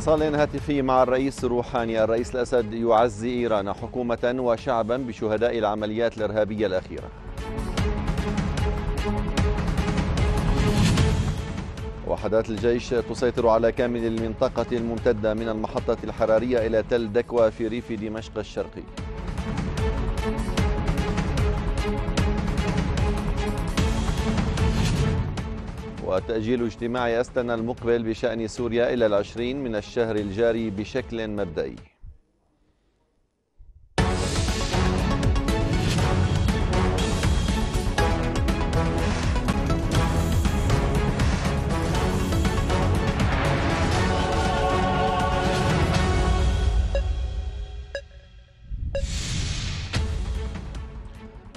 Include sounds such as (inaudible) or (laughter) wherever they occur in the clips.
اتصال هاتفي مع الرئيس روحاني الرئيس الأسد يعزي إيران حكومة وشعبا بشهداء العمليات الإرهابية الأخيرة وحدات الجيش تسيطر على كامل المنطقة الممتدة من المحطة الحرارية إلى تل دكوى في ريف دمشق الشرقي وتأجيل اجتماع أستنا المقبل بشأن سوريا إلى العشرين من الشهر الجاري بشكل مبدئي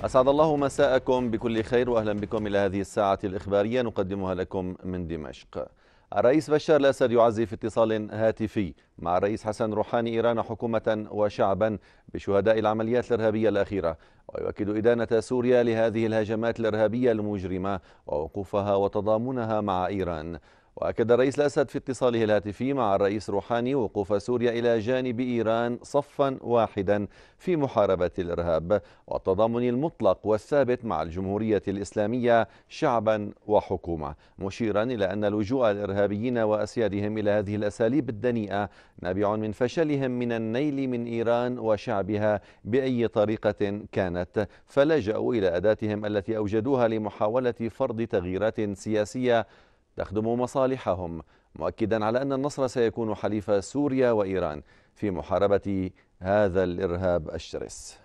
أسعد الله مساءكم بكل خير وأهلا بكم إلى هذه الساعة الإخبارية نقدمها لكم من دمشق الرئيس بشار الأسد يعزي في اتصال هاتفي مع الرئيس حسن روحاني إيران حكومة وشعبا بشهداء العمليات الإرهابية الأخيرة ويؤكد إدانة سوريا لهذه الهجمات الإرهابية المجرمة ووقوفها وتضامنها مع إيران وأكد الرئيس الأسد في اتصاله الهاتفي مع الرئيس روحاني وقوف سوريا إلى جانب إيران صفا واحدا في محاربة الإرهاب والتضامن المطلق والثابت مع الجمهورية الإسلامية شعبا وحكومة مشيرا إلى أن لجوء الإرهابيين وأسيادهم إلى هذه الأساليب الدنيئة نابع من فشلهم من النيل من إيران وشعبها بأي طريقة كانت فلجأوا إلى أداتهم التي أوجدوها لمحاولة فرض تغييرات سياسية تخدم مصالحهم مؤكدا على أن النصر سيكون حليف سوريا وإيران في محاربة هذا الإرهاب الشرس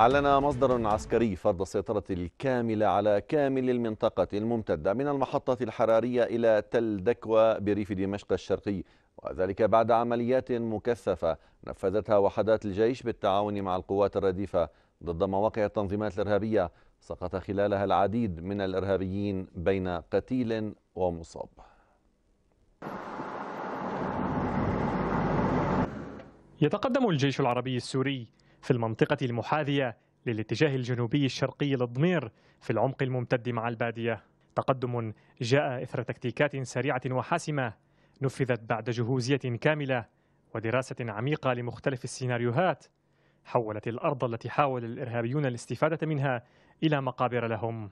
أعلن مصدر عسكري فرض السيطرة الكاملة على كامل المنطقة الممتدة من المحطة الحرارية إلى تل دكوى بريف دمشق الشرقي وذلك بعد عمليات مكثفة نفذتها وحدات الجيش بالتعاون مع القوات الرديفة ضد مواقع التنظيمات الإرهابية سقط خلالها العديد من الإرهابيين بين قتيل ومصاب يتقدم الجيش العربي السوري في المنطقة المحاذية للاتجاه الجنوبي الشرقي للضمير في العمق الممتد مع البادية تقدم جاء إثر تكتيكات سريعة وحاسمة نفذت بعد جهوزية كاملة ودراسة عميقة لمختلف السيناريوهات حولت الأرض التي حاول الإرهابيون الاستفادة منها إلى مقابر لهم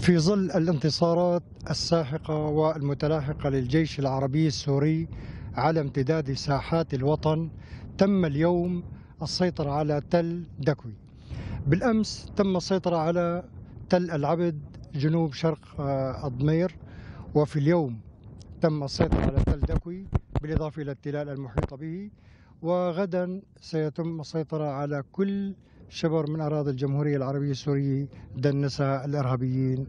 في ظل الانتصارات الساحقة والمتلاحقة للجيش العربي السوري على امتداد ساحات الوطن تم اليوم السيطرة على تل دكوي بالأمس تم السيطرة على تل العبد جنوب شرق آه، أضمير وفي اليوم تم السيطرة على تل دكوي بالإضافة إلى التلال المحيطة به وغدا سيتم السيطرة على كل شبر من أراضي الجمهورية العربية السورية دنسها الإرهابيين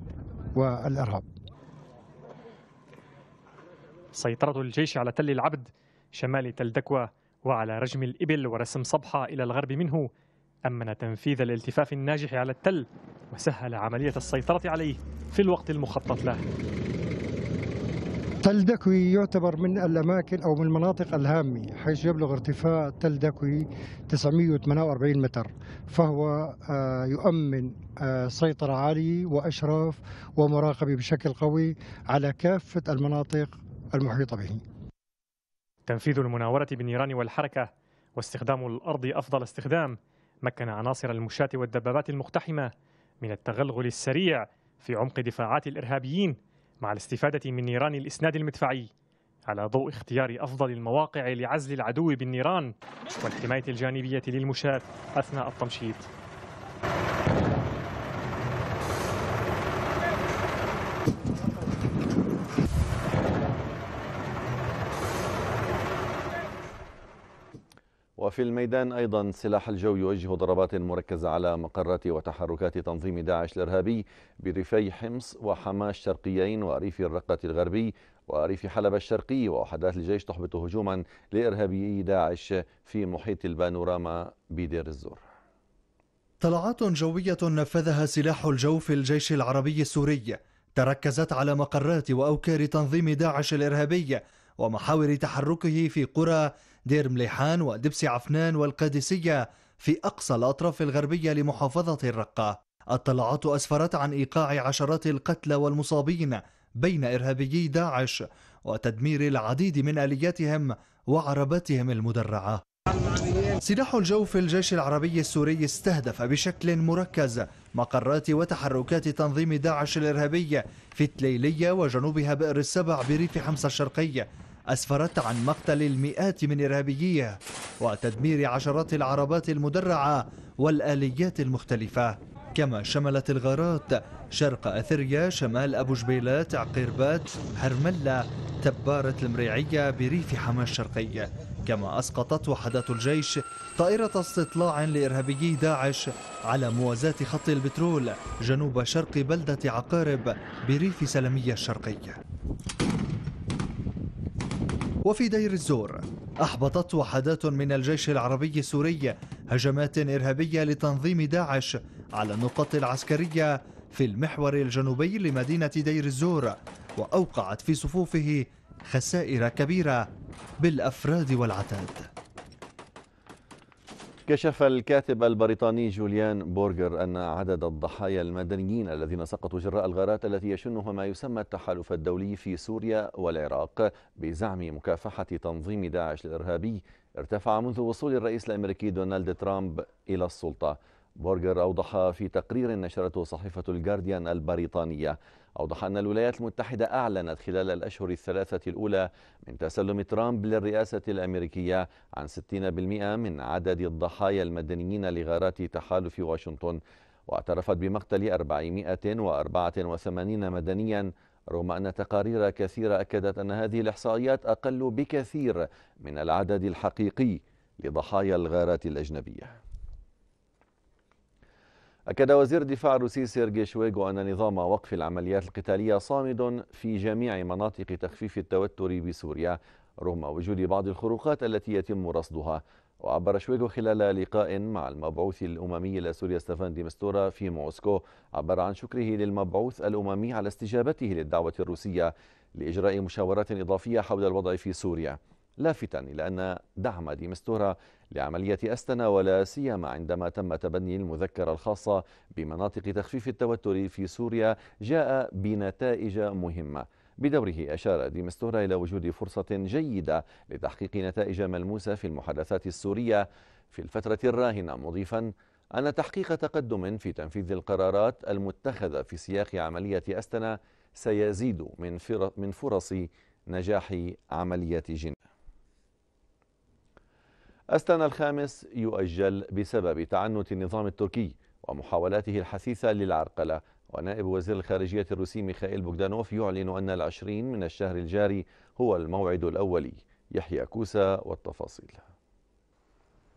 والإرهاب سيطرة الجيش على تل العبد شمال تل دكوى وعلى رجم الإبل ورسم صبحة إلى الغرب منه أمن تنفيذ الالتفاف الناجح على التل وسهل عملية السيطرة عليه في الوقت المخطط له تل دكوي يعتبر من الأماكن أو من المناطق الهامة حيث يبلغ ارتفاع تل دكوي 948 متر فهو آه، يؤمن آه، سيطرة عالية وأشراف ومراقبة بشكل قوي على كافة المناطق المحيطة به تنفيذ المناورة بالنيران والحركة واستخدام الأرض أفضل استخدام مكن عناصر المشاة والدبابات المقتحمة من التغلغل السريع في عمق دفاعات الإرهابيين مع الاستفادة من نيران الإسناد المدفعي على ضوء اختيار أفضل المواقع لعزل العدو بالنيران والحماية الجانبية للمشاة أثناء التمشيط في الميدان أيضا سلاح الجو يوجه ضربات مركزة على مقرات وتحركات تنظيم داعش الإرهابي بريفي حمص وحماة الشرقيين وريف الرقة الغربي وريف حلب الشرقي ووحدات الجيش تحبط هجوما لإرهابيي داعش في محيط البانوراما بدير الزور طلعات جوية نفذها سلاح الجو في الجيش العربي السوري تركزت على مقرات وأوكار تنظيم داعش الإرهابي ومحاور تحركه في قرى دير مليحان ودبس عفنان والقادسية في أقصى الأطراف الغربية لمحافظة الرقة الطلعات أسفرت عن إيقاع عشرات القتلى والمصابين بين إرهابيي داعش وتدمير العديد من آلياتهم وعرباتهم المدرعة سلاح الجو في الجيش العربي السوري استهدف بشكل مركز مقرات وتحركات تنظيم داعش الإرهابي في تليلية وجنوبها بئر السبع بريف حمص الشرقي أسفرت عن مقتل المئات من إرهابييه وتدمير عشرات العربات المدرعة والآليات المختلفة كما شملت الغارات شرق أثريا شمال أبو جبيلات عقيربات هرملة تبارة المريعية بريف حما الشرقي كما أسقطت وحدات الجيش طائرة استطلاع لإرهابيي داعش على موازاة خط البترول جنوب شرق بلدة عقارب بريف سلمية الشرقي وفي دير الزور أحبطت وحدات من الجيش العربي السوري هجمات إرهابية لتنظيم داعش على النقاط العسكرية في المحور الجنوبي لمدينة دير الزور وأوقعت في صفوفه خسائر كبيرة بالأفراد والعتاد كشف الكاتب البريطاني جوليان بورجر أن عدد الضحايا المدنيين الذين سقطوا جراء الغارات التي يشنها ما يسمى التحالف الدولي في سوريا والعراق بزعم مكافحة تنظيم داعش الإرهابي ارتفع منذ وصول الرئيس الأمريكي دونالد ترامب إلى السلطة بورجر أوضح في تقرير نشرته صحيفة الجارديان البريطانية أوضح أن الولايات المتحدة أعلنت خلال الأشهر الثلاثة الأولى من تسلم ترامب للرئاسة الأمريكية عن 60% من عدد الضحايا المدنيين لغارات تحالف واشنطن واعترفت بمقتل 484 مدنيا رغم أن تقارير كثيرة أكدت أن هذه الإحصائيات أقل بكثير من العدد الحقيقي لضحايا الغارات الأجنبية أكد وزير الدفاع الروسي سيرجي شويغو أن نظام وقف العمليات القتالية صامد في جميع مناطق تخفيف التوتر بسوريا رغم وجود بعض الخروقات التي يتم رصدها وعبر شويغو خلال لقاء مع المبعوث الأممي لسوريا ستيفان ديمستورا في موسكو عبر عن شكره للمبعوث الأممي على استجابته للدعوة الروسية لإجراء مشاورات إضافية حول الوضع في سوريا لافتا إلى أن دعم ديمستورا لعملية أستنا ولا سيما عندما تم تبني المذكرة الخاصة بمناطق تخفيف التوتر في سوريا جاء بنتائج مهمة بدوره أشار ديمستورا إلى وجود فرصة جيدة لتحقيق نتائج ملموسة في المحادثات السورية في الفترة الراهنة مضيفا أن تحقيق تقدم في تنفيذ القرارات المتخذة في سياق عملية أستنا سيزيد من فرص نجاح عملية جن أستانا الخامس يؤجل بسبب تعنت النظام التركي ومحاولاته الحثيثة للعرقلة ونائب وزير الخارجية الروسي ميخائيل بوغدانوف يعلن أن العشرين من الشهر الجاري هو الموعد الأولي يحيى كوسا والتفاصيل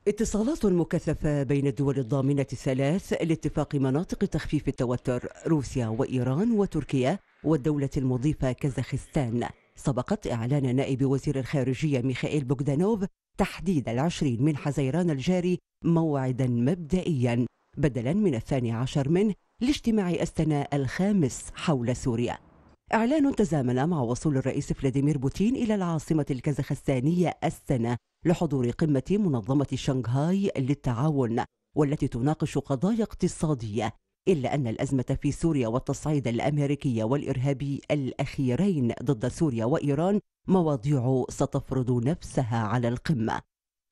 اتصالات مكثفة بين الدول الضامنة الثلاث لاتفاق مناطق تخفيف التوتر روسيا وإيران وتركيا والدولة المضيفة كازاخستان سبقت إعلان نائب وزير الخارجية ميخائيل بوغدانوف تحديد العشرين من حزيران الجاري موعدا مبدئيا بدلا من الثاني عشر منه لاجتماع أستناء الخامس حول سوريا إعلان تزامن مع وصول الرئيس فلاديمير بوتين إلى العاصمة الكازاخستانية أستنا لحضور قمة منظمة شنغهاي للتعاون والتي تناقش قضايا اقتصادية إلا أن الأزمة في سوريا والتصعيد الأمريكي والإرهابي الأخيرين ضد سوريا وإيران مواضيع ستفرض نفسها على القمة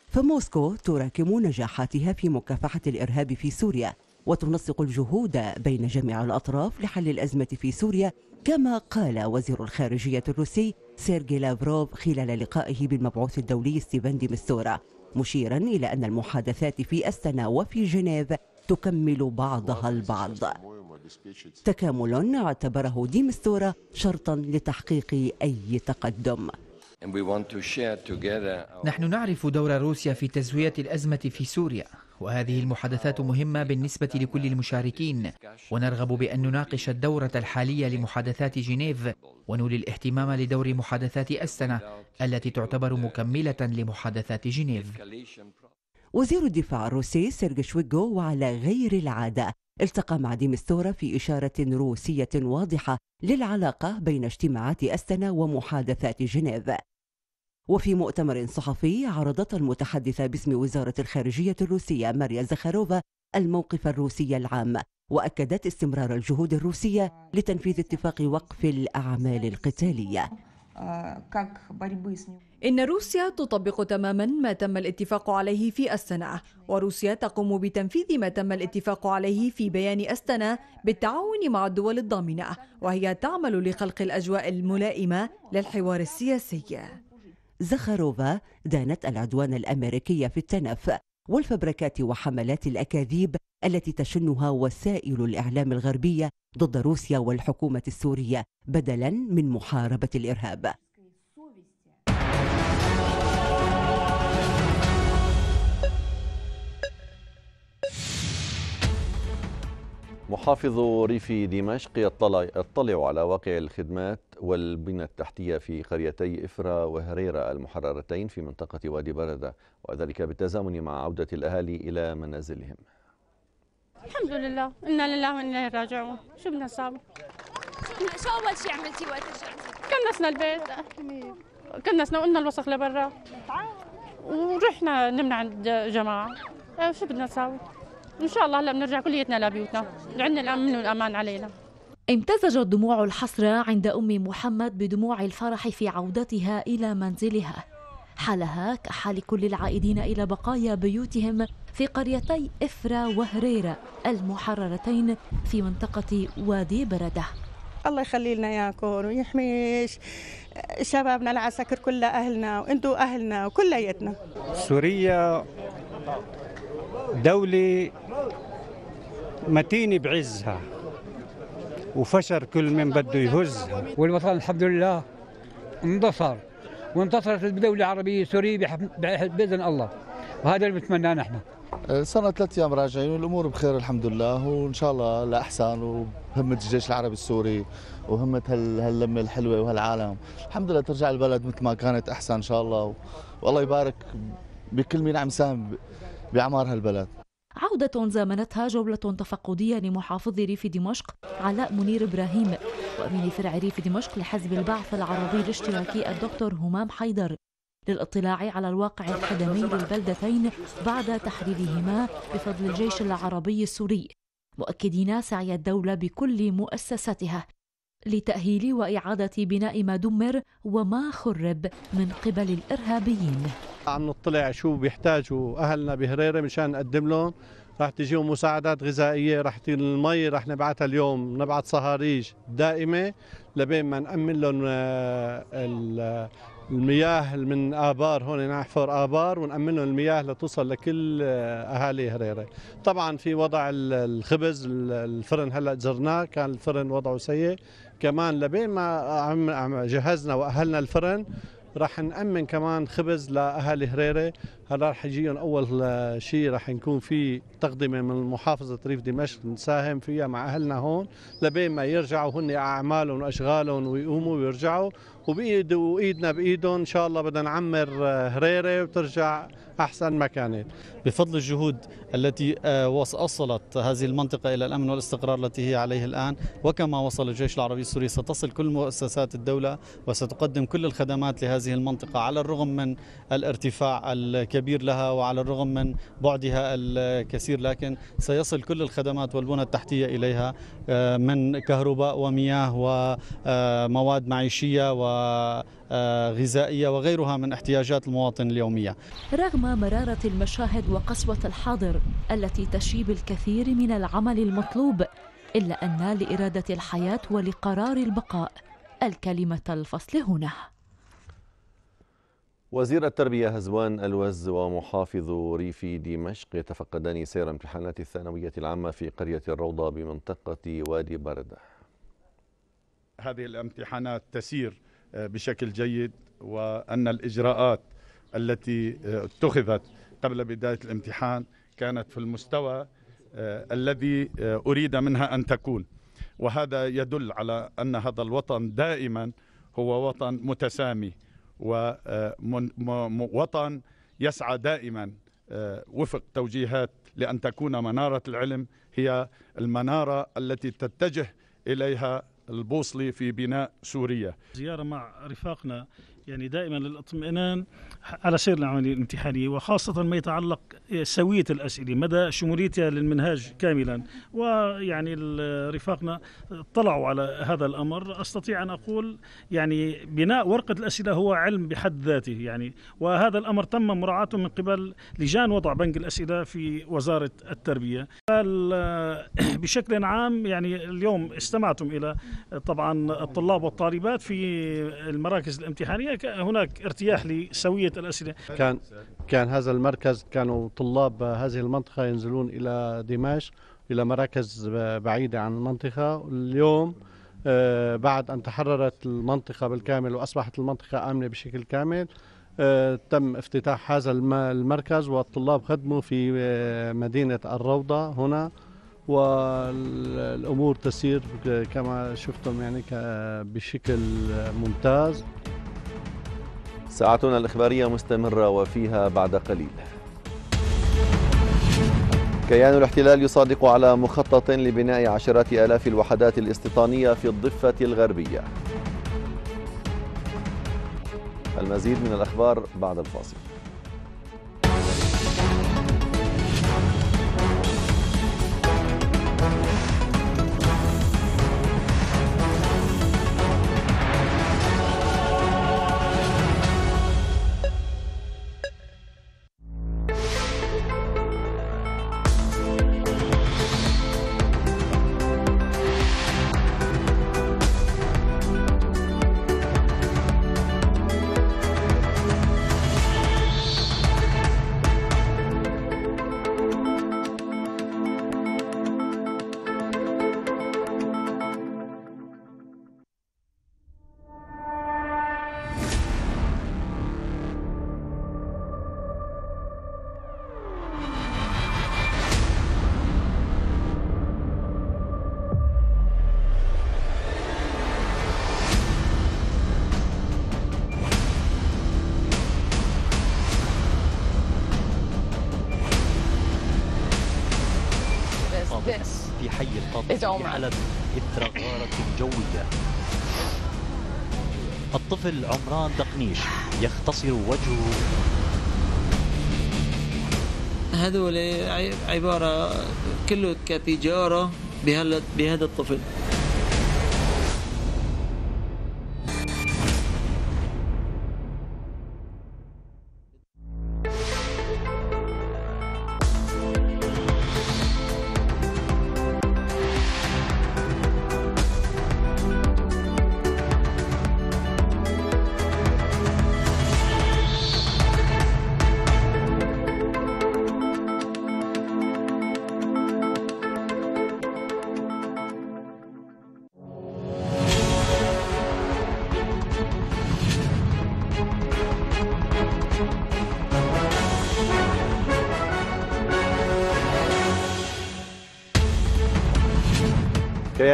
فموسكو تراكم نجاحاتها في مكافحة الإرهاب في سوريا وتنسق الجهود بين جميع الأطراف لحل الأزمة في سوريا كما قال وزير الخارجية الروسي سيرجي لافروف خلال لقائه بالمبعوث الدولي ستيفان دي مشيرا إلى أن المحادثات في أستنا وفي جنيف تكمل بعضها البعض تكامل اعتبره ديمستورا شرطا لتحقيق أي تقدم نحن نعرف دور روسيا في تزوية الأزمة في سوريا وهذه المحادثات مهمة بالنسبة لكل المشاركين ونرغب بأن نناقش الدورة الحالية لمحادثات جنيف ونولي الاهتمام لدور محادثات أستنا التي تعتبر مكملة لمحادثات جنيف وزير الدفاع الروسي سيرجي شويجو وعلى غير العادة التقى مع ديمستورا في إشارة روسية واضحة للعلاقة بين اجتماعات أستنا ومحادثات جنيف وفي مؤتمر صحفي عرضت المتحدثة باسم وزارة الخارجية الروسية ماريا زخاروفا الموقف الروسي العام وأكدت استمرار الجهود الروسية لتنفيذ اتفاق وقف الأعمال القتالية آه، إن روسيا تطبق تماما ما تم الاتفاق عليه في أستنا وروسيا تقوم بتنفيذ ما تم الاتفاق عليه في بيان أستنا بالتعاون مع الدول الضامنة وهي تعمل لخلق الأجواء الملائمة للحوار السياسي زخاروفا دانت العدوان الأمريكي في التنف والفبركات وحملات الأكاذيب التي تشنها وسائل الإعلام الغربية ضد روسيا والحكومة السورية بدلا من محاربة الإرهاب محافظ ريف دمشق يطلع, يطلع على واقع الخدمات والبنى التحتية في قريتي إفرا وهريرة المحررتين في منطقة وادي بردة وذلك بالتزامن مع عودة الأهالي إلى منازلهم الحمد لله إنا لله وإنا إليه راجعون شو بدنا نساوي؟ شو أول شيء عملتي وقت رجعتي؟ كنسنا البيت كنسنا وقلنا الوسخ لبرا ورحنا نمنا عند جماعة شو بدنا نساوي؟ ان شاء الله هلا بنرجع كليتنا لبيوتنا عندنا الامن والامان علينا امتزجت دموع الحسرة عند أم محمد بدموع الفرح في عودتها إلى منزلها حالها كحال كل العائدين إلى بقايا بيوتهم في قريتي إفرا وهريرة المحررتين في منطقة وادي بردة الله يخلي لنا اياكم ويحميش شبابنا العساكر كل أهلنا وأنتوا أهلنا وكليتنا سوريا دولة متينة بعزها وفشر كل من بده يهزها والوطن الحمد لله انتصر وانتصرت الدولة العربية السورية بإذن الله وهذا اللي بنتمناه نحن صرنا ثلاث ايام راجعين والامور بخير الحمد لله وان شاء الله لاحسن وهمه الجيش العربي السوري وهمه هال هاللمه الحلوه وهالعالم الحمد لله ترجع البلد مثل ما كانت احسن ان شاء الله والله يبارك بكل مين عم يساهم باعمار هالبلد عودة زامنتها جولة تفقدية لمحافظ ريف دمشق علاء منير إبراهيم وأمين فرع ريف دمشق لحزب البعث العربي الاشتراكي الدكتور همام حيدر للاطلاع على الواقع الخدمي للبلدتين بعد تحريرهما بفضل الجيش العربي السوري مؤكدين سعي الدولة بكل مؤسساتها لتأهيل وإعادة بناء ما دمر وما خرب من قبل الإرهابيين عم نطلع شو بيحتاجوا أهلنا بهريرة مشان نقدم لهم رح تجيهم مساعدات غذائية رح تجيهم المي رح نبعثها اليوم نبعث صهاريج دائمة لبين ما نأمن لهم آه، المياه من ابار هون نحفر ابار ونامن لهم المياه لتوصل لكل آه، اهالي هريره طبعا في وضع الخبز الفرن هلا زرناه كان الفرن وضعه سيء كمان لبين ما جهزنا واهلنا الفرن راح نامن كمان خبز لاهالي هريره هلا رح يجيهم اول آه، شيء رح نكون في تقدمه من محافظه ريف دمشق نساهم فيها مع اهلنا هون لبين ما يرجعوا هن اعمالهم واشغالهم ويقوموا ويرجعوا وبايد وايدنا بايدهم ان شاء الله بدنا نعمر آه، هريره وترجع احسن ما كانت. بفضل الجهود التي آه، وصلت هذه المنطقه الى الامن والاستقرار التي هي عليه الان وكما وصل الجيش العربي السوري ستصل كل مؤسسات الدوله وستقدم كل الخدمات لهذه المنطقه على الرغم من الارتفاع الكبير كبير لها وعلى الرغم من بعدها الكثير لكن سيصل كل الخدمات والبنى التحتية إليها آه، من كهرباء ومياه ومواد معيشية و غذائية وغيرها من احتياجات المواطن اليومية رغم مرارة المشاهد وقسوة الحاضر التي تشيب الكثير من العمل المطلوب إلا أن لإرادة الحياة ولقرار البقاء الكلمة الفصل هنا وزير التربية هزوان الوز ومحافظ ريف دمشق يتفقدان سير امتحانات الثانوية العامة في قرية الروضة بمنطقة وادي بردة هذه الامتحانات تسير آه، بشكل جيد وأن الإجراءات التي آه، اتخذت قبل بداية الامتحان كانت في المستوى آه، الذي أريد منها أن تكون وهذا يدل على أن هذا الوطن دائما هو وطن متسامي ووطن يسعى دائما آه، وفق توجيهات لأن تكون منارة العلم هي المنارة التي تتجه إليها البوصلي في بناء سوريا زيارة مع رفاقنا يعني دائما للاطمئنان على سير العمليه الامتحانيه وخاصه ما يتعلق سويه الاسئله مدى شموليتها للمنهاج كاملا ويعني رفاقنا اطلعوا على هذا الامر استطيع ان اقول يعني بناء ورقه الاسئله هو علم بحد ذاته يعني وهذا الامر تم مراعاته من قبل لجان وضع بنك الاسئله في وزاره التربيه (clears throat) بشكل عام يعني اليوم استمعتم الى طبعا الطلاب والطالبات في المراكز الامتحانيه هناك ارتياح لسوية الأسئلة كان كان هذا المركز كانوا طلاب هذه المنطقة ينزلون إلى دمشق إلى مراكز بعيدة عن المنطقة اليوم آه، بعد أن تحررت المنطقة بالكامل وأصبحت المنطقة آمنة بشكل كامل آه، تم افتتاح هذا المركز والطلاب خدموا في آه، مدينة الروضة هنا والامور تسير كما شفتم يعني بشكل ممتاز ساعتنا الإخبارية مستمرة وفيها بعد قليل كيان الاحتلال يصادق على مخطط لبناء عشرات آلاف الوحدات الاستيطانية في الضفة الغربية المزيد من الأخبار بعد الفاصل خارج عمان حلب إثر غارة جوية الطفل عمران دقنيش يختصر وجهه هذول عبارة كله كتجارة بهذا الطفل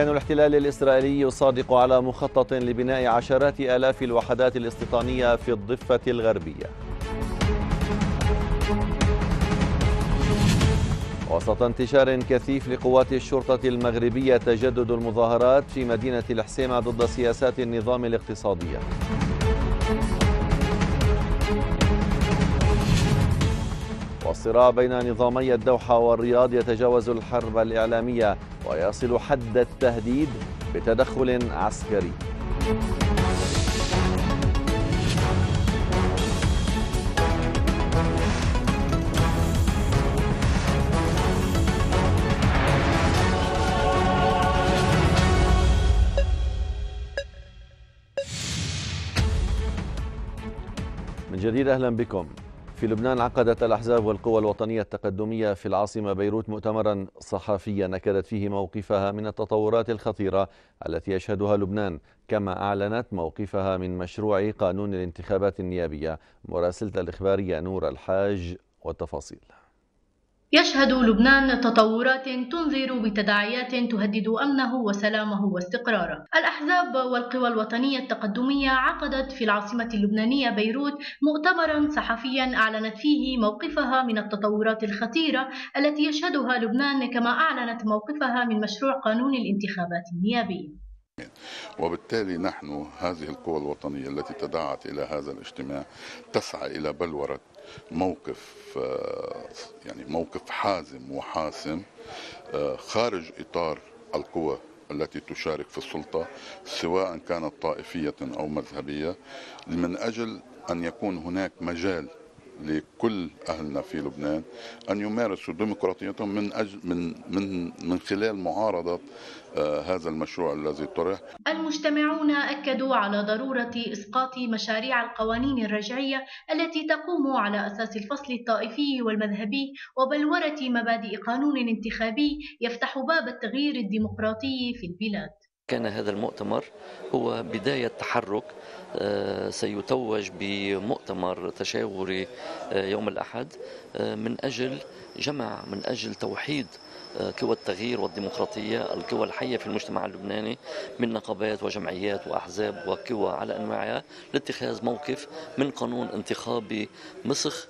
كيان الاحتلال الإسرائيلي يصادق على مخطط لبناء عشرات آلاف الوحدات الاستيطانية في الضفة الغربية وسط انتشار كثيف لقوات الشرطة المغربية تجدد المظاهرات في مدينة الحسيمة ضد سياسات النظام الاقتصادية والصراع بين نظامي الدوحة والرياض يتجاوز الحرب الإعلامية ويصل حد التهديد بتدخل عسكري من جديد أهلا بكم في لبنان عقدت الأحزاب والقوى الوطنية التقدمية في العاصمة بيروت مؤتمرا صحفيا نكدت فيه موقفها من التطورات الخطيرة التي يشهدها لبنان كما أعلنت موقفها من مشروع قانون الانتخابات النيابية مراسلة الإخبارية نور الحاج والتفاصيل يشهد لبنان تطورات تنذر بتداعيات تهدد امنه وسلامه واستقراره. الاحزاب والقوى الوطنيه التقدميه عقدت في العاصمه اللبنانيه بيروت مؤتمرا صحفيا اعلنت فيه موقفها من التطورات الخطيره التي يشهدها لبنان كما اعلنت موقفها من مشروع قانون الانتخابات النيابي. وبالتالي نحن هذه القوى الوطنية التي تدعت إلى هذا الاجتماع تسعى إلى بلورة موقف آه، يعني موقف حازم وحاسم آه، خارج إطار القوى التي تشارك في السلطة سواء كانت طائفية أو مذهبية من أجل أن يكون هناك مجال لكل اهلنا في لبنان ان يمارسوا ديمقراطيتهم من اجل من من من خلال معارضه آه، هذا المشروع الذي طرح المجتمعون أكدوا على ضرورة إسقاط مشاريع القوانين الرجعية التي تقوم على أساس الفصل الطائفي والمذهبي وبلورة مبادئ قانون انتخابي يفتح باب التغيير الديمقراطي في البلاد كان هذا المؤتمر هو بداية تحرك آه، سيتوج بمؤتمر تشاوري آه، يوم الأحد من أجل جمع من أجل توحيد آه، قوى التغيير والديمقراطية القوى الحية في المجتمع اللبناني من نقابات وجمعيات وأحزاب وقوى على أنواعها لاتخاذ موقف من قانون انتخابي مسخ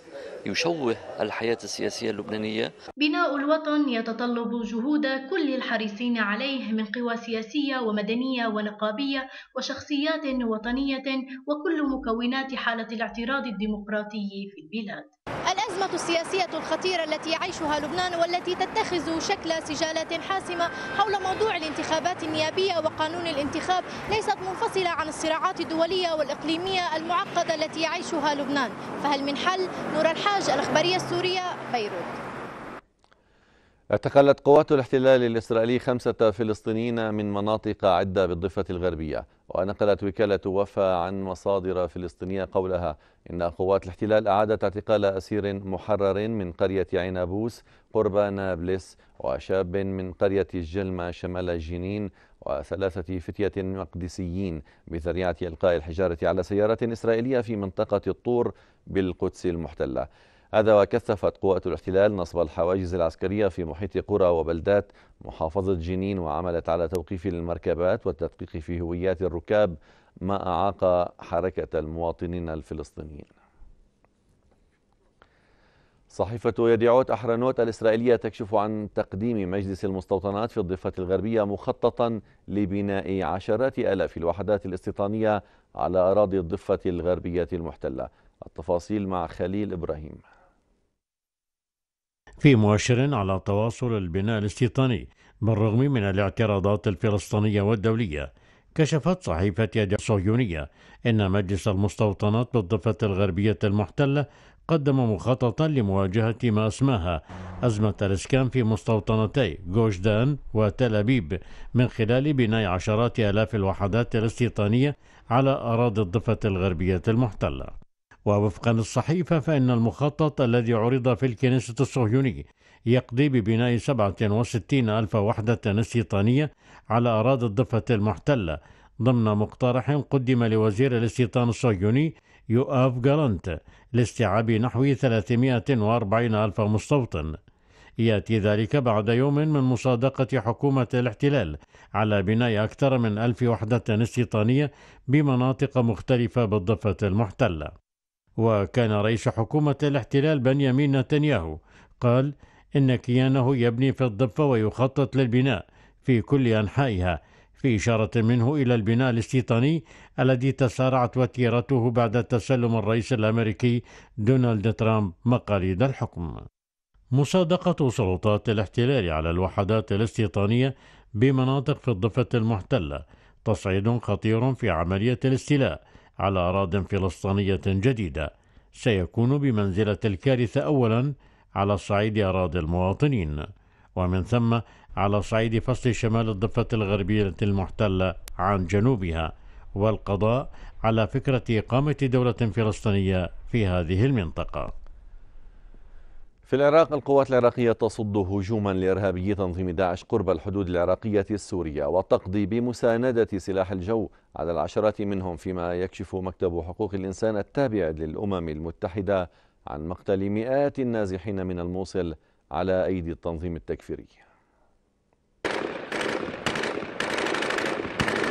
يشوه الحياة السياسية اللبنانية بناء الوطن يتطلب جهود كل الحريصين عليه من قوى سياسية ومدنية ونقابية وشخصيات وطنية وكل مكونات حالة الاعتراض الديمقراطي في البلاد الأزمة السياسية الخطيرة التي يعيشها لبنان والتي تتخذ شكل سجالات حاسمة حول موضوع الانتخابات النيابية وقانون الانتخاب ليست منفصلة عن الصراعات الدولية والإقليمية المعقدة التي يعيشها لبنان فهل من حل؟ نرى الحال السراج الأخبارية السورية بيروت اعتقلت قوات الاحتلال الإسرائيلي خمسة فلسطينيين من مناطق عدة بالضفة الغربية ونقلت وكالة وفا عن مصادر فلسطينية قولها إن قوات الاحتلال أعادت اعتقال أسير محرر من قرية عينابوس قرب نابلس وشاب من قرية الجلمة شمال جنين وثلاثة فتية مقدسيين بذريعة إلقاء الحجارة على سيارة إسرائيلية في منطقة الطور بالقدس المحتلة هذا وكثفت قوات الاحتلال نصب الحواجز العسكرية في محيط قرى وبلدات محافظة جنين وعملت على توقيف المركبات والتدقيق في هويات الركاب ما أعاق حركة المواطنين الفلسطينيين صحيفة يديعوت أحرنوت الإسرائيلية تكشف عن تقديم مجلس المستوطنات في الضفة الغربية مخططا لبناء عشرات ألاف الوحدات الاستيطانية على أراضي الضفة الغربية المحتلة التفاصيل مع خليل إبراهيم في مؤشر على تواصل البناء الاستيطاني بالرغم من الاعتراضات الفلسطينية والدولية كشفت صحيفة يد الصهيونية أن مجلس المستوطنات بالضفة الغربية المحتلة قدم مخططا لمواجهة ما اسماها أزمة الإسكان في مستوطنتي جوجدان وتل أبيب من خلال بناء عشرات آلاف الوحدات الاستيطانية على أراضي الضفة الغربية المحتلة ووفقا للصحيفة فإن المخطط الذي عرض في الكنيسة الصهيوني يقضي ببناء 67 ألف وحدة استيطانية على أراضي الضفة المحتلة ضمن مقترح قدم لوزير الاستيطان الصهيوني يؤاف جرانت لاستيعاب نحو 340 ألف مستوطن يأتي ذلك بعد يوم من مصادقة حكومة الاحتلال على بناء أكثر من ألف وحدة استيطانية بمناطق مختلفة بالضفة المحتلة وكان رئيس حكومة الاحتلال بنيامين نتنياهو قال إن كيانه يبني في الضفة ويخطط للبناء في كل أنحائها في إشارة منه إلى البناء الاستيطاني الذي تسارعت وتيرته بعد تسلم الرئيس الأمريكي دونالد ترامب مقاليد الحكم. مصادقة سلطات الاحتلال على الوحدات الاستيطانية بمناطق في الضفة المحتلة تصعيد خطير في عملية الاستيلاء على أراض فلسطينية جديدة سيكون بمنزلة الكارثة أولا على صعيد أراضي المواطنين ومن ثم على صعيد فصل شمال الضفة الغربية المحتلة عن جنوبها والقضاء على فكرة إقامة دولة فلسطينية في هذه المنطقة في العراق القوات العراقية تصد هجوما لإرهابي تنظيم داعش قرب الحدود العراقية السورية وتقضي بمساندة سلاح الجو على العشرات منهم فيما يكشف مكتب حقوق الإنسان التابع للأمم المتحدة عن مقتل مئات النازحين من الموصل على أيدي التنظيم التكفيري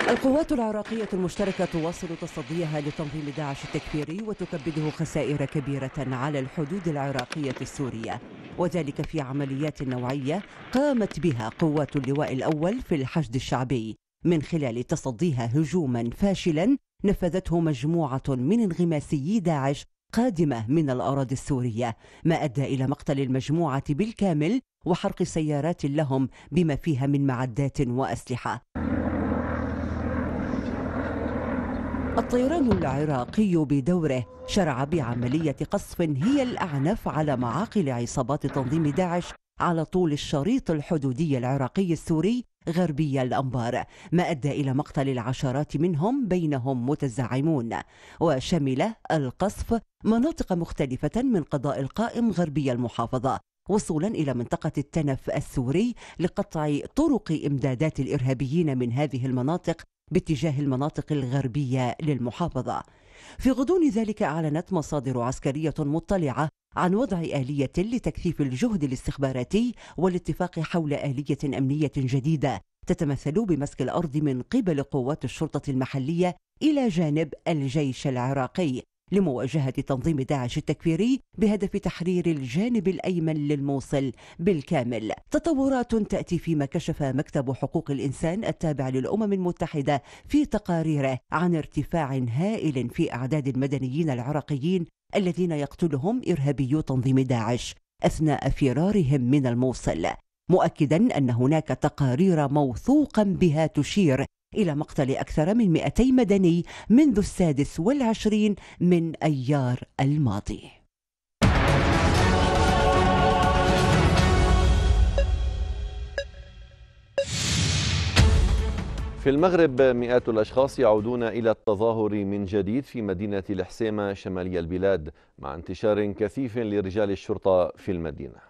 القوات العراقية المشتركة تواصل تصديها لتنظيم داعش التكفيري وتكبده خسائر كبيرة على الحدود العراقية السورية وذلك في عمليات نوعية قامت بها قوات اللواء الأول في الحشد الشعبي من خلال تصديها هجوما فاشلا نفذته مجموعة من انغماسيي داعش قادمة من الأراضي السورية ما أدى إلى مقتل المجموعة بالكامل وحرق سيارات لهم بما فيها من معدات وأسلحة الطيران العراقي بدوره شرع بعملية قصف هي الأعنف على معاقل عصابات تنظيم داعش على طول الشريط الحدودي العراقي السوري غربي الأنبار ما أدى إلى مقتل العشرات منهم بينهم متزعمون وشمل القصف مناطق مختلفة من قضاء القائم غربي المحافظة وصولا إلى منطقة التنف السوري لقطع طرق إمدادات الإرهابيين من هذه المناطق باتجاه المناطق الغربية للمحافظة في غضون ذلك أعلنت مصادر عسكرية مطلعة عن وضع آلية لتكثيف الجهد الاستخباراتي والاتفاق حول آلية أمنية جديدة تتمثل بمسك الأرض من قبل قوات الشرطة المحلية إلى جانب الجيش العراقي لمواجهة تنظيم داعش التكفيري بهدف تحرير الجانب الأيمن للموصل بالكامل تطورات تأتي فيما كشف مكتب حقوق الإنسان التابع للأمم المتحدة في تقاريره عن ارتفاع هائل في أعداد المدنيين العراقيين الذين يقتلهم إرهابيو تنظيم داعش أثناء فرارهم من الموصل مؤكدا أن هناك تقارير موثوقا بها تشير إلى مقتل أكثر من 200 مدني منذ السادس والعشرين من أيار الماضي في المغرب مئات الأشخاص يعودون إلى التظاهر من جديد في مدينة الحسيمة شمالي البلاد مع انتشار كثيف لرجال الشرطة في المدينة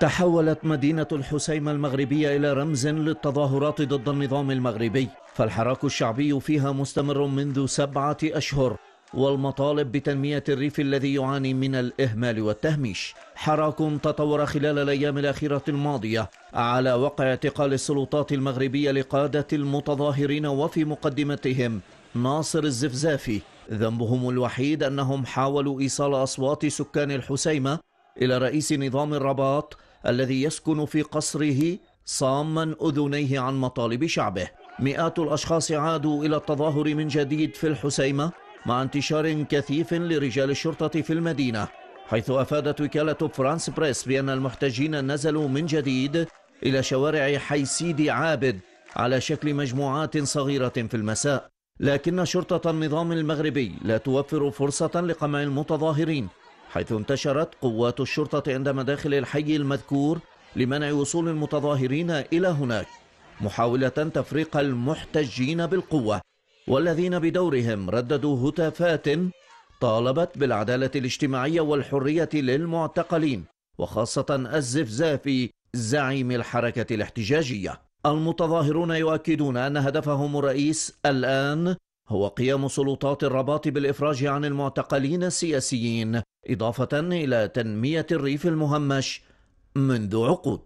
تحولت مدينة الحسيمة المغربية إلى رمز للتظاهرات ضد النظام المغربي فالحراك الشعبي فيها مستمر منذ سبعة أشهر والمطالب بتنمية الريف الذي يعاني من الإهمال والتهميش حراك تطور خلال الأيام الأخيرة الماضية على وقع اعتقال السلطات المغربية لقادة المتظاهرين وفي مقدمتهم ناصر الزفزافي ذنبهم الوحيد أنهم حاولوا إيصال أصوات سكان الحسيمة إلى رئيس نظام الرباط الذي يسكن في قصره صاما أذنيه عن مطالب شعبه مئات الأشخاص عادوا إلى التظاهر من جديد في الحسيمة مع انتشار كثيف لرجال الشرطة في المدينة حيث أفادت وكالة فرانس بريس بأن المحتجين نزلوا من جديد إلى شوارع حي سيدي عابد على شكل مجموعات صغيرة في المساء لكن شرطة النظام المغربي لا توفر فرصة لقمع المتظاهرين حيث انتشرت قوات الشرطة عند مداخل الحي المذكور لمنع وصول المتظاهرين إلى هناك محاولة تفريق المحتجين بالقوة والذين بدورهم رددوا هتافات طالبت بالعدالة الاجتماعية والحرية للمعتقلين وخاصة الزفزاف زعيم الحركة الاحتجاجية المتظاهرون يؤكدون أن هدفهم الرئيس الآن هو قيام سلطات الرباط بالإفراج عن المعتقلين السياسيين إضافة إلى تنمية الريف المهمش منذ عقود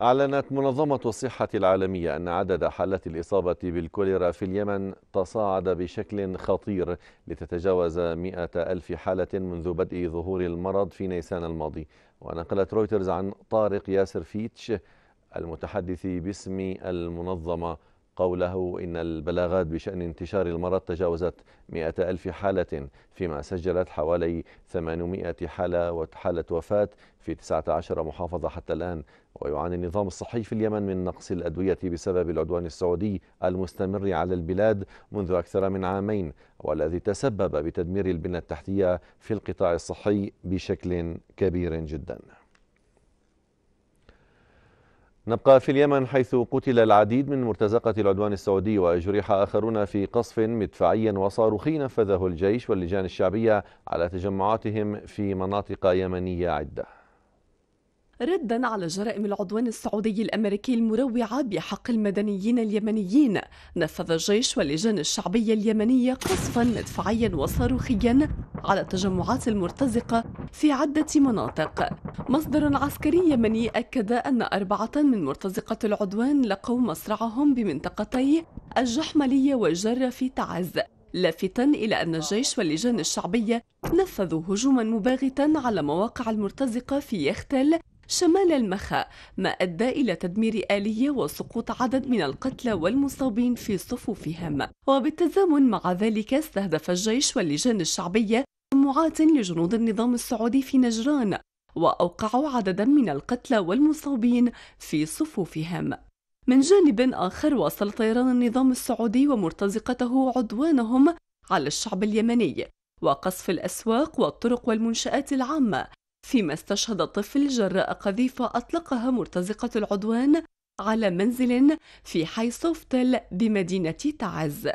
أعلنت منظمة الصحة العالمية أن عدد حالات الإصابة بالكوليرا في اليمن تصاعد بشكل خطير لتتجاوز مئة ألف حالة منذ بدء ظهور المرض في نيسان الماضي ونقلت رويترز عن طارق ياسر فيتش المتحدث باسم المنظمة قوله إن البلاغات بشأن انتشار المرض تجاوزت 100 ألف حالة فيما سجلت حوالي 800 حالة وحالة وفاة في 19 محافظة حتى الآن ويعاني النظام الصحي في اليمن من نقص الأدوية بسبب العدوان السعودي المستمر على البلاد منذ أكثر من عامين والذي تسبب بتدمير البنى التحتية في القطاع الصحي بشكل كبير جداً نبقى في اليمن حيث قتل العديد من مرتزقة العدوان السعودي وجرح آخرون في قصف مدفعي وصاروخي نفذه الجيش واللجان الشعبية على تجمعاتهم في مناطق يمنية عدة ردا على جرائم العدوان السعودي الامريكي المروعه بحق المدنيين اليمنيين نفذ الجيش واللجان الشعبيه اليمنيه قصفا مدفعيا وصاروخيا على التجمعات المرتزقه في عده مناطق مصدر عسكري يمني اكد ان اربعه من مرتزقه العدوان لقوا مصرعهم بمنطقتي الجحمليه والجره في تعز لافتا إلى أن الجيش واللجان الشعبية نفذوا هجوما مباغتا على مواقع المرتزقة في يختل شمال المخا ما أدى إلى تدمير آلية وسقوط عدد من القتلى والمصابين في صفوفهم وبالتزامن مع ذلك استهدف الجيش واللجان الشعبية مجموعات لجنود النظام السعودي في نجران وأوقعوا عددا من القتلى والمصابين في صفوفهم من جانب آخر واصل طيران النظام السعودي ومرتزقته عدوانهم على الشعب اليمني وقصف الأسواق والطرق والمنشآت العامة فيما استشهد طفل جراء قذيفة أطلقها مرتزقة العدوان على منزل في حي صوفتل بمدينة تعز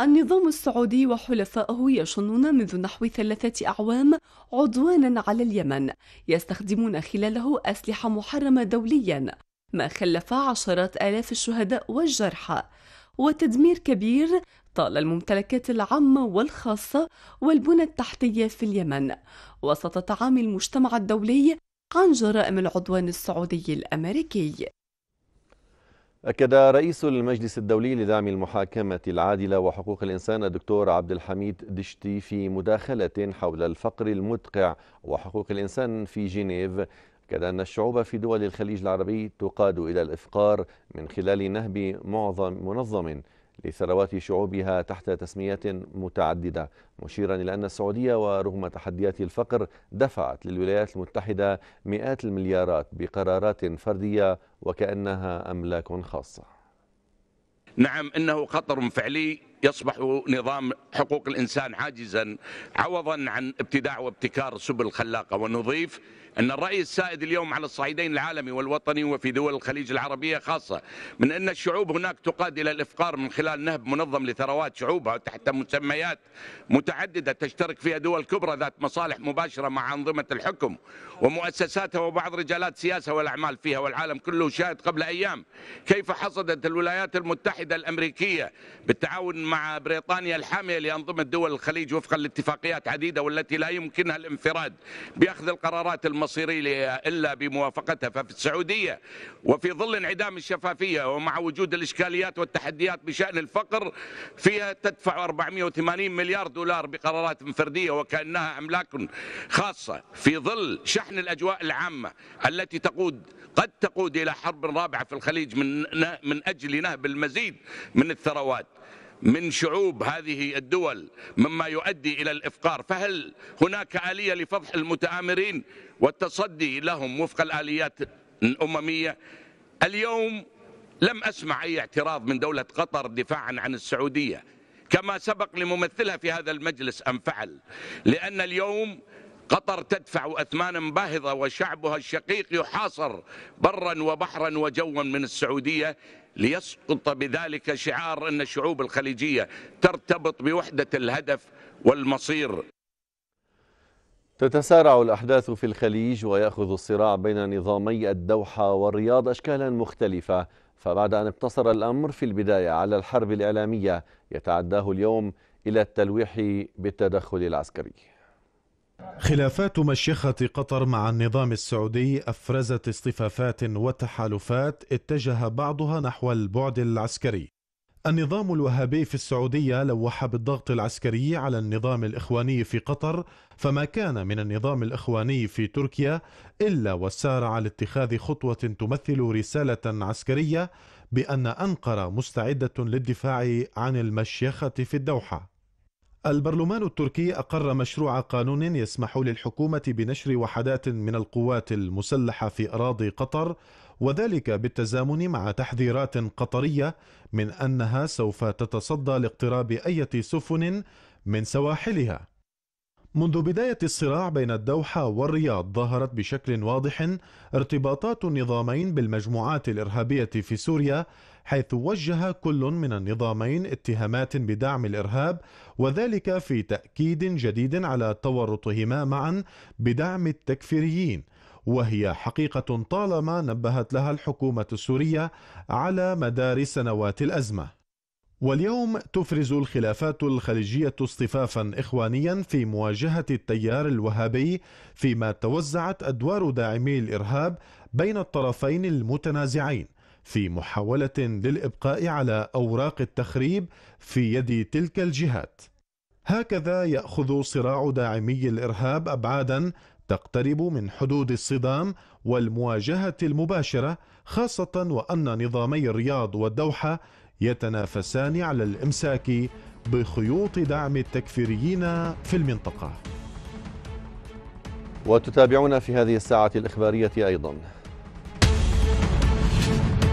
النظام السعودي وحلفائه يشنون منذ نحو ثلاثة أعوام عدوانا على اليمن يستخدمون خلاله أسلحة محرمة دوليا ما خلف عشرات آلاف الشهداء والجرحى وتدمير كبير الوسطى للممتلكات العامة والخاصة والبنى التحتية في اليمن وسط تعامي المجتمع الدولي عن جرائم العدوان السعودي الأمريكي أكد رئيس المجلس الدولي لدعم المحاكمة العادلة وحقوق الإنسان الدكتور عبد الحميد دشتي في مداخلة حول الفقر المدقع وحقوق الإنسان في جنيف أكد أن الشعوب في دول الخليج العربي تقاد إلى الإفقار من خلال نهب معظم منظم لثروات شعوبها تحت تسميات متعددة مشيرا إلى أن السعودية ورغم تحديات الفقر دفعت للولايات المتحدة مئات المليارات بقرارات فردية وكأنها أملاك خاصة نعم إنه خطر فعلي يصبح نظام حقوق الإنسان عاجزا عوضا عن ابتداع وابتكار سبل خلاقة ونضيف أن الرأي السائد اليوم على الصعيدين العالمي والوطني وفي دول الخليج العربية خاصة من أن الشعوب هناك تقاد إلى الإفقار من خلال نهب منظم لثروات شعوبها تحت مسميات متعددة تشترك فيها دول كبرى ذات مصالح مباشرة مع أنظمة الحكم ومؤسساتها وبعض رجالات السياسة والأعمال فيها والعالم كله شاهد قبل أيام كيف حصدت الولايات المتحدة الأمريكية بالتعاون مع بريطانيا الحامية لأنظمة دول الخليج وفقا لاتفاقيات عديدة والتي لا يمكنها الانفراد بأخذ القرارات الم المصيري إلا بموافقتها ففي السعودية وفي ظل انعدام الشفافية ومع وجود الإشكاليات والتحديات بشأن الفقر فيها تدفع 480 مليار دولار بقرارات فردية وكأنها أملاك خاصة في ظل شحن الأجواء العامة التي تقود قد تقود إلى حرب رابعة في الخليج من, من أجل نهب المزيد من الثروات من شعوب هذه الدول مما يؤدي إلى الإفقار فهل هناك آلية لفضح المتآمرين والتصدي لهم وفق الآليات الأممية اليوم لم أسمع أي اعتراض من دولة قطر دفاعا عن السعودية كما سبق لممثلها في هذا المجلس أن فعل لأن اليوم قطر تدفع أثمانا باهظة وشعبها الشقيق يحاصر برا وبحرا وجوا من السعودية ليسقط بذلك شعار أن الشعوب الخليجية ترتبط بوحدة الهدف والمصير تتسارع الأحداث في الخليج ويأخذ الصراع بين نظامي الدوحة والرياض أشكالا مختلفة فبعد أن اقتصر الأمر في البداية على الحرب الإعلامية يتعداه اليوم إلى التلويح بالتدخل العسكري خلافات مشيخة قطر مع النظام السعودي أفرزت اصطفافات وتحالفات اتجه بعضها نحو البعد العسكري النظام الوهابي في السعودية لوح بالضغط العسكري على النظام الإخواني في قطر فما كان من النظام الإخواني في تركيا إلا وسارع لاتخاذ خطوة تمثل رسالة عسكرية بأن أنقرة مستعدة للدفاع عن المشيخة في الدوحة البرلمان التركي أقر مشروع قانون يسمح للحكومة بنشر وحدات من القوات المسلحة في أراضي قطر وذلك بالتزامن مع تحذيرات قطرية من أنها سوف تتصدى لاقتراب أي سفن من سواحلها منذ بداية الصراع بين الدوحة والرياض ظهرت بشكل واضح ارتباطات النظامين بالمجموعات الإرهابية في سوريا حيث وجه كل من النظامين اتهامات بدعم الارهاب وذلك في تاكيد جديد على تورطهما معا بدعم التكفيريين وهي حقيقه طالما نبهت لها الحكومه السوريه على مدار سنوات الازمه واليوم تفرز الخلافات الخليجية اصطفافا إخوانيا في مواجهة التيار الوهابي فيما توزعت أدوار داعمي الإرهاب بين الطرفين المتنازعين في محاولة للإبقاء على أوراق التخريب في يد تلك الجهات. هكذا يأخذ صراع داعمي الإرهاب أبعادا تقترب من حدود الصدام والمواجهة المباشرة خاصة وأن نظامي الرياض والدوحة يتنافسان على الإمساك بخيوط دعم التكفيريين في المنطقة. وتتابعون في هذه الساعة الإخبارية أيضا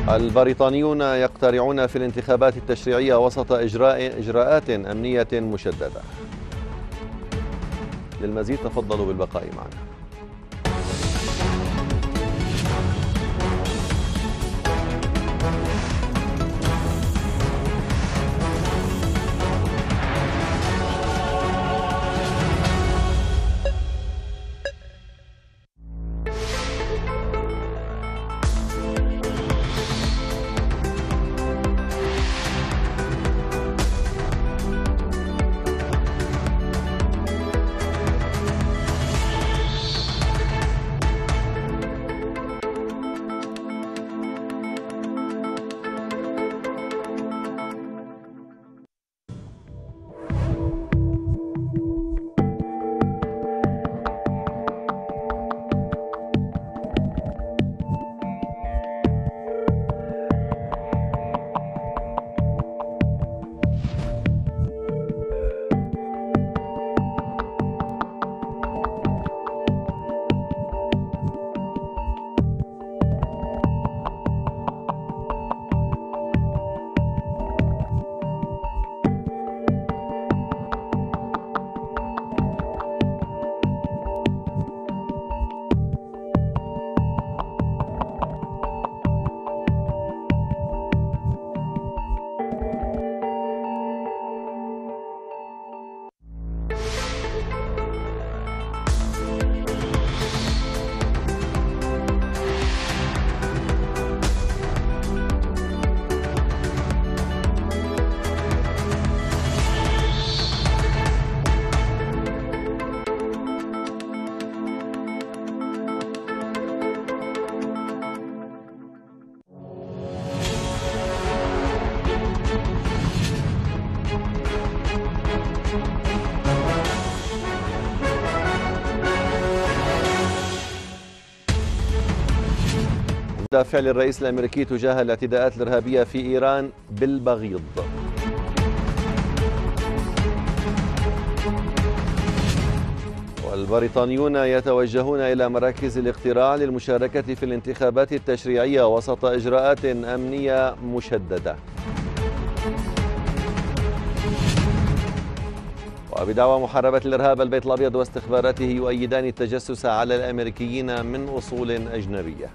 البريطانيون يقترعون في الانتخابات التشريعية وسط إجراء إجراءات أمنية مشددة للمزيد تفضلوا بالبقاء معنا رد فعل الرئيس الأمريكي تجاه الاعتداءات الإرهابية في إيران بالبغيض والبريطانيون يتوجهون إلى مراكز الاقتراع للمشاركة في الانتخابات التشريعية وسط إجراءات أمنية مشددة وبدعوى محاربة الإرهاب البيت الأبيض واستخباراته يؤيدان التجسس على الأمريكيين من أصول أجنبية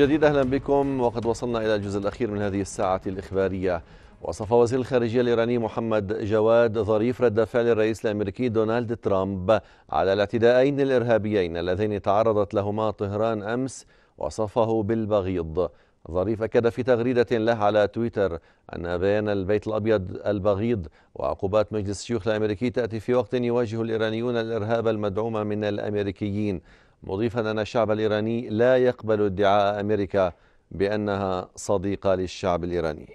جديد أهلا بكم وقد وصلنا إلى الجزء الأخير من هذه الساعة الإخبارية وصف وزير الخارجية الإيراني محمد جواد ظريف رد فعل الرئيس الأمريكي دونالد ترامب على الاعتداءين الإرهابيين اللذين تعرضت لهما طهران أمس وصفه بالبغيض ظريف أكد في تغريدة له على تويتر أن بيان البيت الأبيض البغيض وعقوبات مجلس الشيوخ الأمريكي تأتي في وقت يواجه الإيرانيون الإرهاب المدعوم من الأمريكيين مضيفا أن الشعب الإيراني لا يقبل ادعاء أمريكا بأنها صديقة للشعب الإيراني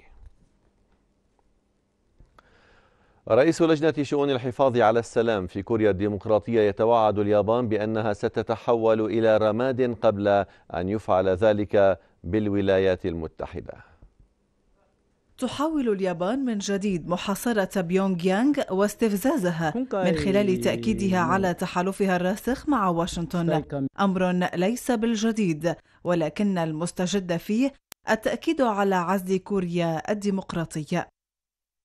رئيس لجنة شؤون الحفاظ على السلام في كوريا الديمقراطية يتوعد اليابان بأنها ستتحول إلى رماد قبل أن يفعل ذلك بالولايات المتحدة تحاول اليابان من جديد محاصرة بيونغ يانغ واستفزازها من خلال تأكيدها على تحالفها الراسخ مع واشنطن أمر ليس بالجديد ولكن المستجد فيه التأكيد على عزل كوريا الديمقراطية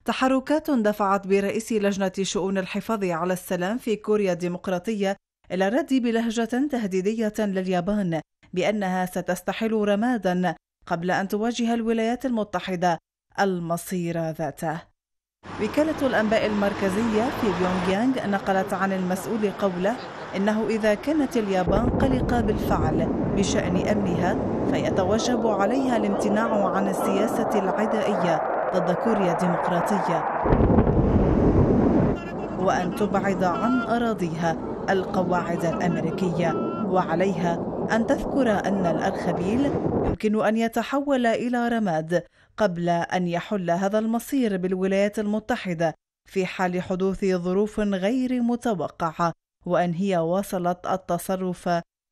تحركات دفعت برئيس لجنة شؤون الحفاظ على السلام في كوريا الديمقراطية إلى الرد بلهجة تهديدية لليابان بأنها ستستحل رمادا قبل أن تواجه الولايات المتحدة المصير ذاته وكالة الأنباء المركزية في بيونغ يانغ نقلت عن المسؤول قوله إنه إذا كانت اليابان قلقة بالفعل بشأن أمنها فيتوجب عليها الامتناع عن السياسة العدائية ضد كوريا الديمقراطية وأن تبعد عن أراضيها القواعد الأمريكية وعليها أن تذكر أن الأرخبيل يمكن أن يتحول إلى رماد قبل أن يحل هذا المصير بالولايات المتحدة في حال حدوث ظروف غير متوقعة وأن هي واصلت التصرف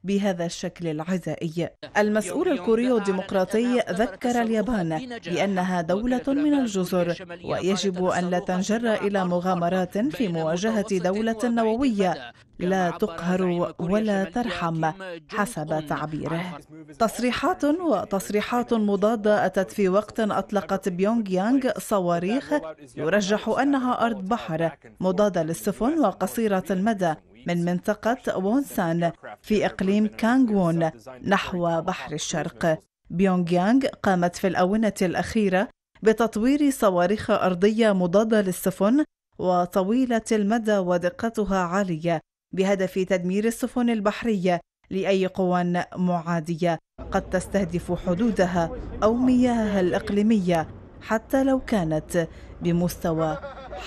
بهذا الشكل العزائي المسؤول الكوري الديمقراطي ذكر اليابان بأنها دولة من الجزر ويجب أن لا تنجر إلى مغامرات في مواجهة دولة نووية لا تقهر ولا ترحم حسب تعبيره تصريحات وتصريحات مضادة أتت في وقت أطلقت بيونغ يانغ صواريخ يرجح أنها أرض بحر مضادة للسفن وقصيرة المدى من منطقة وونسان في إقليم كانغون نحو بحر الشرق بيونغ يانغ قامت في الآونة الأخيرة بتطوير صواريخ أرضية مضادة للسفن وطويلة المدى ودقتها عالية بهدف تدمير السفن البحرية لأي قوى معادية قد تستهدف حدودها أو مياهها الإقليمية حتى لو كانت بمستوى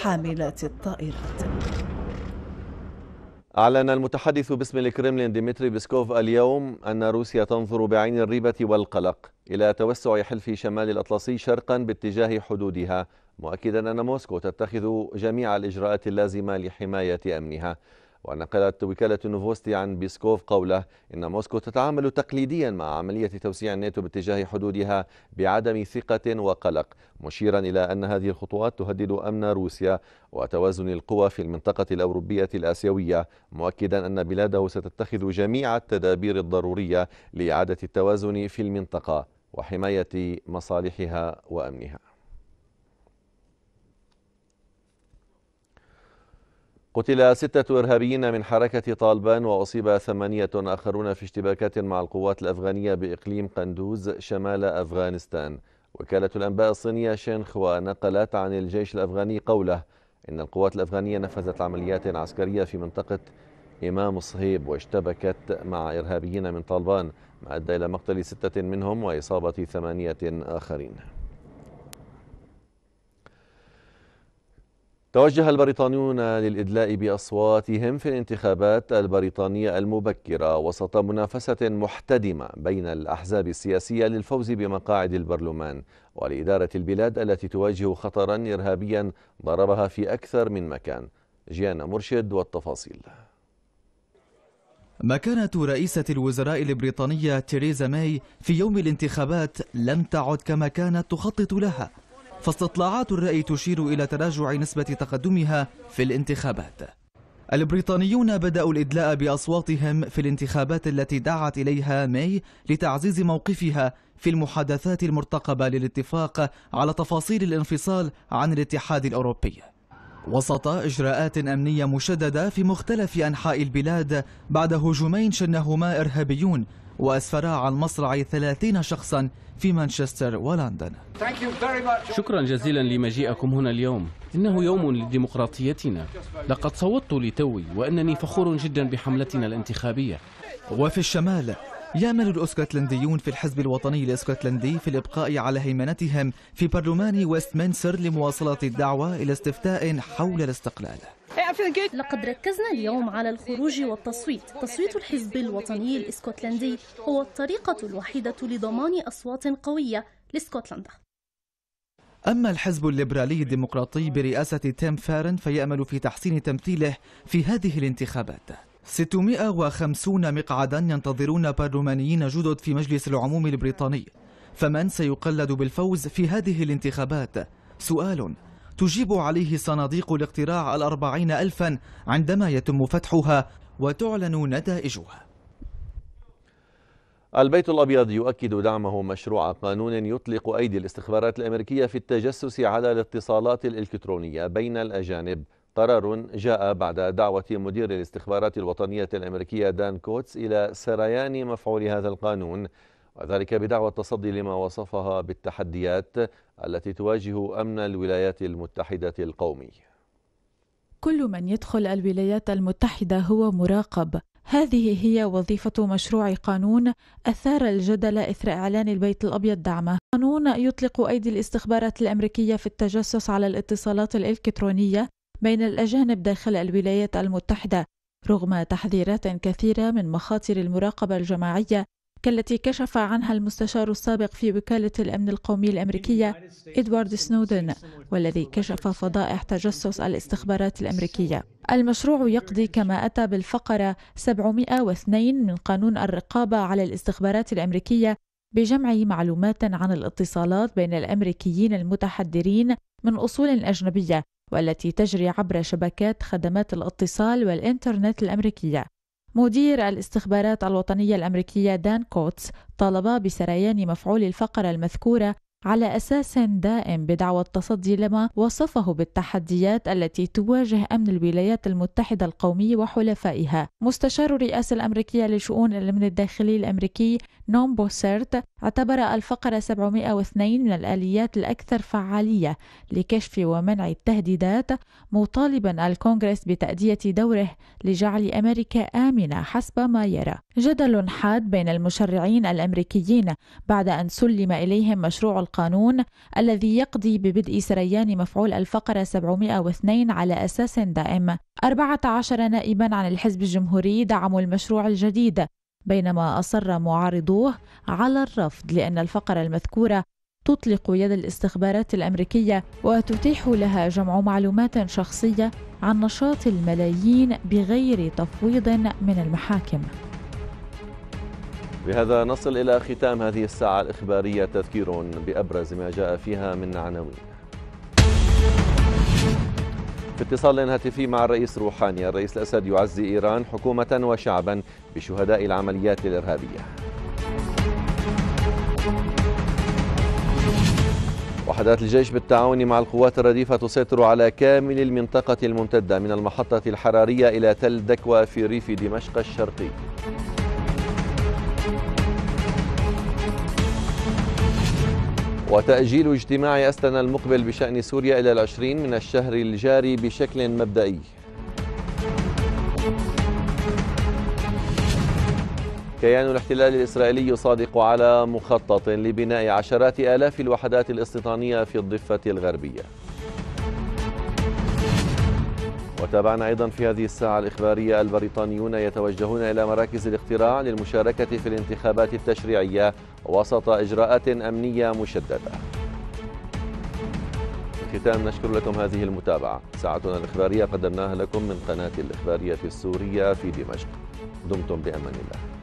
حاملات الطائرات أعلن المتحدث باسم الكرملين ديمتري بيسكوف اليوم أن روسيا تنظر بعين الريبة والقلق إلى توسع حلف شمال الأطلسي شرقا باتجاه حدودها مؤكدا أن موسكو تتخذ جميع الإجراءات اللازمة لحماية أمنها ونقلت وكالة نوفوستي عن بيسكوف قوله إن موسكو تتعامل تقليديا مع عملية توسيع الناتو باتجاه حدودها بعدم ثقة وقلق مشيرا إلى أن هذه الخطوات تهدد أمن روسيا وتوازن القوى في المنطقة الأوروبية الآسيوية مؤكدا أن بلاده ستتخذ جميع التدابير الضرورية لإعادة التوازن في المنطقة وحماية مصالحها وأمنها قتل ستة إرهابيين من حركة طالبان وأصيب ثمانية آخرون في اشتباكات مع القوات الأفغانية بإقليم قندوز شمال أفغانستان وكالة الأنباء الصينية شينخوا نقلت عن الجيش الأفغاني قوله إن القوات الأفغانية نفذت عمليات عسكرية في منطقة إمام صهيب واشتبكت مع إرهابيين من طالبان ما أدى إلى مقتل ستة منهم وإصابة ثمانية آخرين توجه البريطانيون للإدلاء بأصواتهم في الانتخابات البريطانية المبكرة وسط منافسة محتدمة بين الأحزاب السياسية للفوز بمقاعد البرلمان ولإدارة البلاد التي تواجه خطرا إرهابيا ضربها في أكثر من مكان جيانا مرشد والتفاصيل مكانة رئيسة الوزراء البريطانية تيريزا ماي في يوم الانتخابات لم تعد كما كانت تخطط لها فاستطلاعات الرأي تشير إلى تراجع نسبة تقدمها في الانتخابات البريطانيون بدأوا الإدلاء بأصواتهم في الانتخابات التي دعت إليها ماي لتعزيز موقفها في المحادثات المرتقبة للاتفاق على تفاصيل الانفصال عن الاتحاد الأوروبي وسط إجراءات أمنية مشددة في مختلف أنحاء البلاد بعد هجومين شنهما إرهابيون وأسفرا عن مصرع 30 شخصا في مانشستر ولندن شكرا جزيلا لمجيئكم هنا اليوم إنه يوم لديمقراطيتنا لقد صوتت لتوي وأنني فخور جدا بحملتنا الانتخابية وفي الشمال يامل الاسكتلنديون في الحزب الوطني الاسكتلندي في الابقاء على هيمنتهم في برلمان ويستمنسر لمواصله الدعوه الى استفتاء حول الاستقلال لقد ركزنا اليوم على الخروج والتصويت تصويت الحزب الوطني الاسكتلندي هو الطريقه الوحيده لضمان اصوات قويه لاسكتلندا أما الحزب الليبرالي الديمقراطي برئاسة تيم فارن فيأمل في تحسين تمثيله في هذه الانتخابات 650 مقعدا ينتظرون برلمانيين جدد في مجلس العموم البريطاني فمن سيقلد بالفوز في هذه الانتخابات؟ سؤال تجيب عليه صناديق الاقتراع الأربعين ألفا عندما يتم فتحها وتعلن نتائجها البيت الأبيض يؤكد دعمه مشروع قانون يطلق أيدي الاستخبارات الأمريكية في التجسس على الاتصالات الإلكترونية بين الأجانب قرار جاء بعد دعوة مدير الاستخبارات الوطنية الأمريكية دان كوتس إلى سريان مفعول هذا القانون وذلك بدعوى التصدي لما وصفها بالتحديات التي تواجه أمن الولايات المتحدة القومي كل من يدخل الولايات المتحدة هو مراقب هذه هي وظيفة مشروع قانون أثار الجدل إثر إعلان البيت الأبيض دعمه. قانون يطلق أيدي الاستخبارات الأمريكية في التجسس على الاتصالات الإلكترونية بين الأجانب داخل الولايات المتحدة رغم تحذيرات كثيرة من مخاطر المراقبة الجماعية كالتي كشف عنها المستشار السابق في وكالة الأمن القومي الأمريكية إدوارد سنودن والذي كشف فضائح تجسس الاستخبارات الأمريكية المشروع يقضي كما أتى بالفقرة 702 من قانون الرقابة على الاستخبارات الأمريكية بجمع معلومات عن الاتصالات بين الأمريكيين المتحدرين من أصول أجنبية والتي تجري عبر شبكات خدمات الاتصال والإنترنت الأمريكية مدير الاستخبارات الوطنية الأمريكية دان كوتس طالب بسريان مفعول الفقرة المذكورة على أساس دائم بدعوى التصدي لما وصفه بالتحديات التي تواجه أمن الولايات المتحدة القومي وحلفائها مستشار الرئاسة الأمريكية لشؤون الأمن الداخلي الأمريكي نوم بوسيرت اعتبر الفقرة 702 من الآليات الأكثر فعالية لكشف ومنع التهديدات مطالبا الكونغرس بتأدية دوره لجعل أمريكا آمنة حسب ما يرى جدل حاد بين المشرعين الأمريكيين بعد أن سلم إليهم مشروع القانون الذي يقضي ببدء سريان مفعول الفقرة 702 على أساس دائم 14 نائبا عن الحزب الجمهوري دعموا المشروع الجديد بينما أصر معارضوه على الرفض لأن الفقرة المذكورة تطلق يد الاستخبارات الامريكيه وتتيح لها جمع معلومات شخصيه عن نشاط الملايين بغير تفويض من المحاكم بهذا نصل إلى ختام هذه الساعة الإخبارية تذكير بأبرز ما جاء فيها من عناوين في اتصال هاتفي مع الرئيس روحاني الرئيس الأسد يعزي إيران حكومة وشعبا بشهداء العمليات الإرهابية وحدات الجيش بالتعاون مع القوات الرديفة تسيطر على كامل المنطقة الممتدة من المحطة الحرارية إلى تل دكوى في ريف دمشق الشرقي وتأجيل اجتماع أستنا المقبل بشأن سوريا إلى العشرين من الشهر الجاري بشكل مبدئي كيان الاحتلال الإسرائيلي يصادق على مخطط لبناء عشرات آلاف الوحدات الاستيطانية في الضفة الغربية وتابعنا أيضا في هذه الساعة الإخبارية البريطانيون يتوجهون إلى مراكز الاختراع للمشاركة في الانتخابات التشريعية وسط إجراءات أمنية مشددة الختام نشكر لكم هذه المتابعة ساعتنا الإخبارية قدمناها لكم من قناة الإخبارية السورية في دمشق دمتم بأمان الله